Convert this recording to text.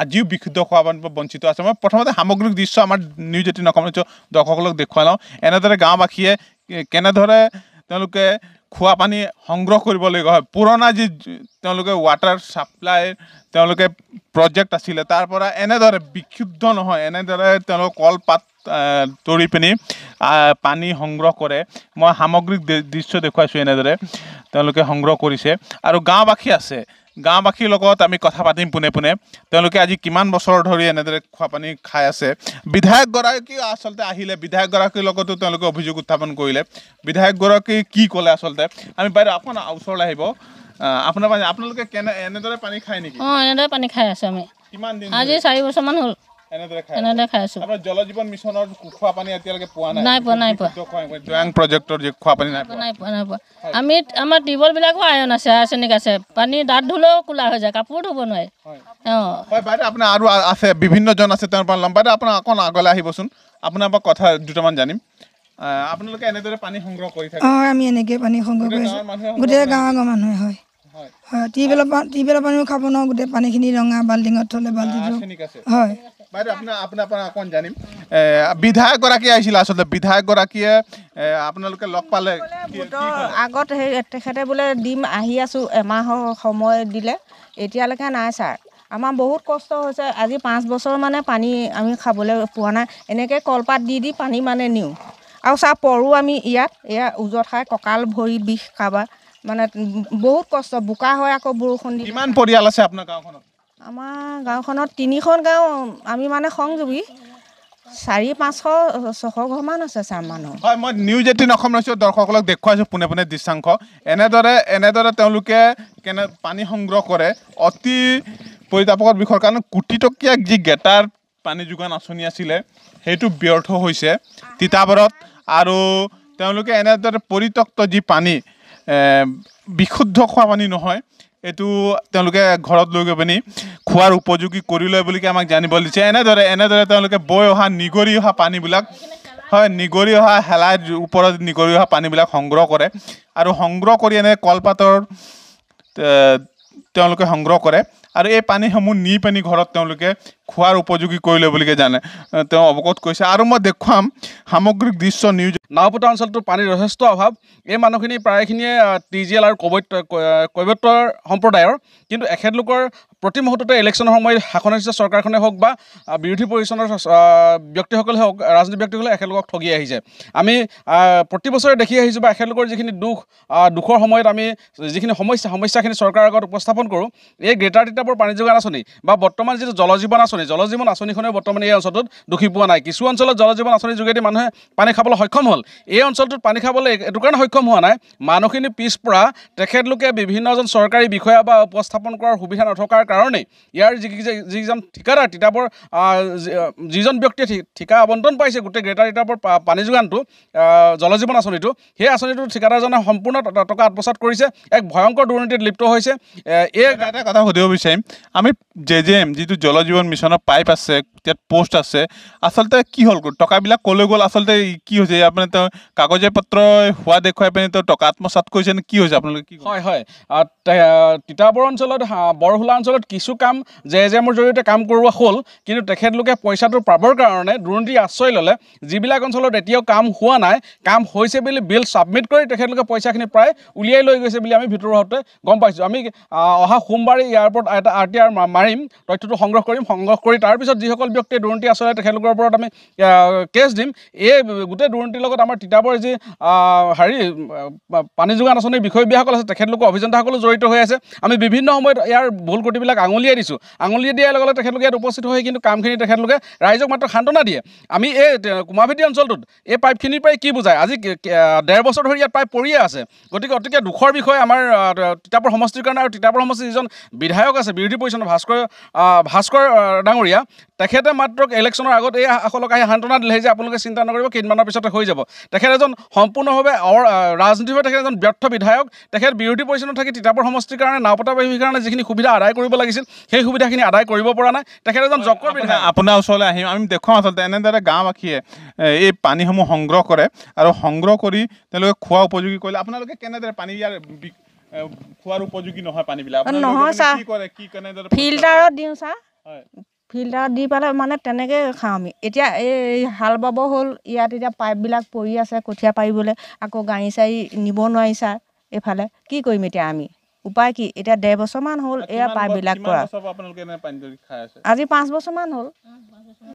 আজিও বিশুদ্ধ খোৱাবাৰ পৰা বঞ্চিত আছে মই প্ৰথমতে সামগ্ৰিক দৃশ্য আমাৰ নিউজ এটিন অসমৰ দৰ্শকসকলক দেখুৱাই লওঁ এনেদৰে গাঁওবাসীয়ে কেনেদৰে তেওঁলোকে খোৱা পানী সংগ্ৰহ কৰিবলগীয়া হয় পুৰণা যি তেওঁলোকে ৱাটাৰ ছাপ্লাইৰ তেওঁলোকে প্ৰজেক্ট আছিলে তাৰ পৰা এনেদৰে বিক্ষুব্ধ নহয় এনেদৰে তেওঁলোকে কলপাত তৰি পিনি পানী সংগ্ৰহ কৰে মই সামগ্ৰিক দৃশ্য দেখুৱাইছোঁ এনেদৰে তেওঁলোকে সংগ্ৰহ কৰিছে আৰু গাঁওবাসী আছে গাঁওবাসীৰ লগত আমি কথা পাতিম পোনে পোনে তেওঁলোকে আজি কিমান বছৰ ধৰি এনেদৰে খোৱা পানী খাই আছে বিধায়কগৰাকীও আচলতে আহিলে বিধায়কগৰাকীৰ লগতো তেওঁলোকে অভিযোগ উত্থাপন কৰিলে বিধায়কগৰাকী কি ক'লে আচলতে আমি বাইদেউ আপোনাৰ ওচৰলৈ আহিব আপোনাৰ আপোনালোকে কেনে এনেদৰে পানী খায় নেকি অঁ এনেদৰে পানী খাই আছে আমি কিমান দিন আজি চাৰি হ'ল আমি আমাৰ টিউবৱেল বিলাকো আইৰণ আছে আৰ্চেনিক আছে পানী দাঁত ধুলেও কোলা হৈ যায় কাপোৰ ধুব নোৱাৰে অঁ আৰু আছে বিভিন্ন জন আছে তেওঁৰ পৰা ল'ম বাইদেউ আপোনাৰ অকণ আগলে আহিবচোন আপোনাৰ পৰা কথা দুটামান জানিম আপোনালোকে এনেদৰে পানী সংগ্ৰহ কৰি থাকে অঁ আমি এনেকে পানী সংগ্ৰহ কৰি গোটেই গাঁৱৰ গাঁৱৰ মানুহে হয় হয় টিউবেলৰ পানী টিউবেলৰ পানীও খাব নোৱাৰোঁ গোটেই পানীখিনি ৰঙা বাল্টিঙত থ'লে বাল্টিং হয় বাইদেউ আপোনাৰ আপোনাৰ পৰা অকণমান জানিম বিধায়কগৰাকী আহিছিলে আচলতে বিধায়কগৰাকীয়ে আপোনালোকে লগ পালে আগত সেই তেখেতে বোলে দিম আহি আছোঁ এমাহৰ সময় দিলে এতিয়ালৈকে নাই ছাৰ আমাৰ বহুত কষ্ট হৈছে আজি পাঁচ বছৰ মানে পানী আমি খাবলৈ পোৱা নাই এনেকৈ কলপাত দি দি পানী মানে নিওঁ আৰু ছাৰ পৰোঁ আমি ইয়াত এয়া উজত খাই কঁকাল ভৰি বিষ কাৰোবাৰ মানে বহুত কষ্ট বোকা হয় আকৌ বৰষুণ দি কিমান পৰিয়াল আছে আপোনাৰ গাঁওখনত আমাৰ গাঁওখনত তিনিখন গাঁও আমি মানে সংযোগী চাৰি পাঁচশ ছশ ঘৰমান আছে চাম মানুহ হয় মই নিউজ এইটিন অসম ৰাখিছোঁ দৰ্শকসকলক দেখুৱাইছোঁ পোনে পোনে দৃশ্যাংশ এনেদৰে এনেদৰে তেওঁলোকে কেনে পানী সংগ্ৰহ কৰে অতি পৰিতাপকৰ বিষয়ৰ কাৰণে কোটিটকীয়াক যি গেটাৰ পানী যোগান আঁচনি আছিলে সেইটো ব্যৰ্থ হৈছে তিতাবৰত আৰু তেওঁলোকে এনেদৰে পৰিত্যক্ত যি পানী বিশুদ্ধ খোৱা পানী নহয় এইটো তেওঁলোকে ঘৰত লৈ গৈ পিনি খোৱাৰ উপযোগী কৰি লয় বুলি আমাক জানিব দিছে এনেদৰে এনেদৰে তেওঁলোকে বৈ অহা নিগৰি অহা পানীবিলাক হয় নিগৰি অহা শেলাই ওপৰত নিগৰি অহা পানীবিলাক সংগ্ৰহ কৰে আৰু সংগ্ৰহ কৰি এনে কলপাতৰ তেওঁলোকে সংগ্ৰহ কৰে আৰু এই পানীসমূহ নি পানী ঘৰত তেওঁলোকে খোৱাৰ উপযোগী কৰিলে বুলিকে জানে তেওঁ অৱগত কৰিছে আৰু মই দেখুৱাম সামগ্ৰিক দৃশ্য নিউজ নাওপতা অঞ্চলটোৰ পানীৰ যথেষ্ট অভাৱ এই মানুহখিনি প্ৰায়খিনিয়ে টি জি এল আৰু কৈৱত্য কৈৱত্যৰ সম্প্ৰদায়ৰ কিন্তু এখেতলোকৰ প্ৰতি মুহূৰ্ততে ইলেকশ্যনৰ সময়ত শাসন আছে চৰকাৰখনে হওক বা বিৰোধী পৰিচনৰ ব্যক্তিসকলে হওক ৰাজনৈতিক ব্যক্তিসকলে এখেতলোকক ঠগি আহিছে আমি প্ৰতি বছৰে দেখি আহিছোঁ বা এখেতলোকৰ যিখিনি দুখ দুখৰ সময়ত আমি যিখিনি সমস্যা সমস্যাখিনি চৰকাৰৰ আগত উপস্থাপন কৰোঁ এই গ্ৰেটাৰ টাইপৰ পানী যোগান আঁচনি বা বৰ্তমান যিটো জল জীৱন আঁচনি জল জীৱন আঁচনিখনেও বৰ্তমান এই অঞ্চলটোত দুখী পোৱা নাই কিছু অঞ্চলত জল জীৱন আঁচনিৰ যোগেদি মানুহে পানী খাবলৈ সক্ষম হ'ল এই অঞ্চলটোত পানী খাবলৈ এইটো কাৰণে সক্ষম হোৱা নাই মানুহখিনি পিছপৰা তেখেতলোকে বিভিন্নজন চৰকাৰী বিষয়া বা উপস্থাপন কৰাৰ সুবিধা নথকাৰ কাৰণেই ইয়াৰ যি যিজন ঠিকাদাৰ তিতাবৰ যিজন ব্যক্তিয়ে ঠিকা আৱণ্টন পাইছে গোটেই গ্ৰেটাৰ তিতাবৰ পানী যোগানটো জল জীৱন আঁচনিটো সেই আঁচনিটো ঠিকাদাৰজনে সম্পূৰ্ণ টকা আত্মসাত কৰিছে এক ভয়ংকৰ দুৰ্নীতিত লিপ্ত হৈছে এই এটা কথা সুধিব বিচাৰিছে আমি জে জে এম যিটো জল জীৱন মিছনৰ পাইপ আছে ইয়াত পষ্ট আছে আচলতে কি হ'ল টকাবিলাক ক'লৈ গ'ল আচলতে কি হৈছে মানে তেওঁ কাগজে পত্ৰই হোৱা দেখুৱাই পিনে তেওঁ টকা আত্মসাত কৰিছে নে কি হৈছে আপোনালোকে কি হয় হয় তিতাবৰ অঞ্চলত বৰহোলা অঞ্চলত কিছু কাম জে জে এমৰ জৰিয়তে কাম কৰোৱা হ'ল কিন্তু তেখেতলোকে পইচাটো পাবৰ কাৰণে দুৰ্নীতি আশ্ৰয় ল'লে যিবিলাক অঞ্চলত এতিয়াও কাম হোৱা নাই কাম হৈছে বুলি বিল ছাবমিট কৰি তেখেতলোকে পইচাখিনি প্ৰায় উলিয়াই লৈ গৈছে বুলি আমি ভিতৰুৱা গম পাইছোঁ আমি অহা সোমবাৰে ইয়াৰ ওপৰত এটা আৰ টি আৰ মাৰিম তথ্যটো সংগ্ৰহ কৰিম সংগ্ৰহ কৰি তাৰপিছত যিসকল যিসকল ব্যক্তিয়ে দুৰ্নীতি আচলতে তেখেতলোকৰ ওপৰত আমি কেছ দিম এই গোটেই দুৰ্নীতিৰ লগত আমাৰ তিতাবৰ যি হেৰি পানী যোগান আঁচনিৰ বিষয়বীয়াসকল আছে তেখেতলোকৰ অভিযন্তাসকলো জড়িত হৈ আছে আমি বিভিন্ন সময়ত ইয়াৰ ভুল ত্ৰুটিবিলাক আঙুলিয়াই দিছোঁ আঙুলিয়াই দিয়াৰ লগে লগে তেখেতলোকে ইয়াত উপস্থিত হৈ কিন্তু কামখিনি তেখেতলোকে ৰাইজক মাত্ৰ সান্তনা দিয়ে আমি এই কুমাভেটি অঞ্চলটোত এই পাইপখিনিৰ পৰাই কি বুজায় আজি ডেৰ বছৰ ধৰি ইয়াত পাইপ পৰিয়ে আছে গতিকে অতিকে দুখৰ বিষয় আমাৰ তিতাপৰ সমষ্টিৰ কাৰণে আৰু তিতাপৰ সমষ্টিৰ যিজন বিধায়ক আছে বিৰোধী পৰিচালনা ভাস্কৰ ভাস্কৰ ডাঙৰীয়া তেখেত তেখেতে মাত্ৰ ইলেকশ্যনৰ আগত এই সকলক আহি সান্ত্বনা দিলেহে যে আপোনালোকে চিন্তা নকৰিব কেইদিনমানৰ পিছতে হৈ যাব তেখেত এজন সম্পূৰ্ণভাৱে ৰাজনীতিভাৱে তেখেত এজন বিধায়ক তেখেত বিৰোধী পৰিচালনা থাকি তিতাপুৰ সমষ্টিৰ কাৰণে নাওপতাবাহীৰ কাৰণে যিখিনি সুবিধা আদায় কৰিব লাগিছিল সেই সুবিধা খিনি আদায় কৰিব পৰা নাই তেখেত এজন যকৰ বিধায়ক আপোনাৰ ওচৰলৈ আহিম আমি দেখুৱাওঁ আচলতে এনেদৰে গাঁওবাসীয়ে এই পানীসমূহ সংগ্ৰহ কৰে আৰু সংগ্ৰহ কৰি তেওঁলোকে খোৱা উপযোগী কৰিলে আপোনালোকে কেনেদৰে পানী ইয়াৰ খোৱাৰ উপযোগী নহয় পানীবিলাক নহয় ফিল্টাৰত দিওঁ ছাৰ ফিল্টাৰত দি পেলাই মানে তেনেকৈ খাওঁ আমি এতিয়া এই হাল বাব হ'ল ইয়াত এতিয়া পাইপবিলাক পৰি আছে কঠীয়া পাৰিবলৈ আকৌ গাড়ী চাড়ী নিব নোৱাৰিছা এইফালে কি কৰিম এতিয়া আমি উপায় কি এতিয়া ডেৰ বছৰমান হ'ল এয়া পাইপবিলাক কৰা আজি পাঁচ বছৰমান হ'ল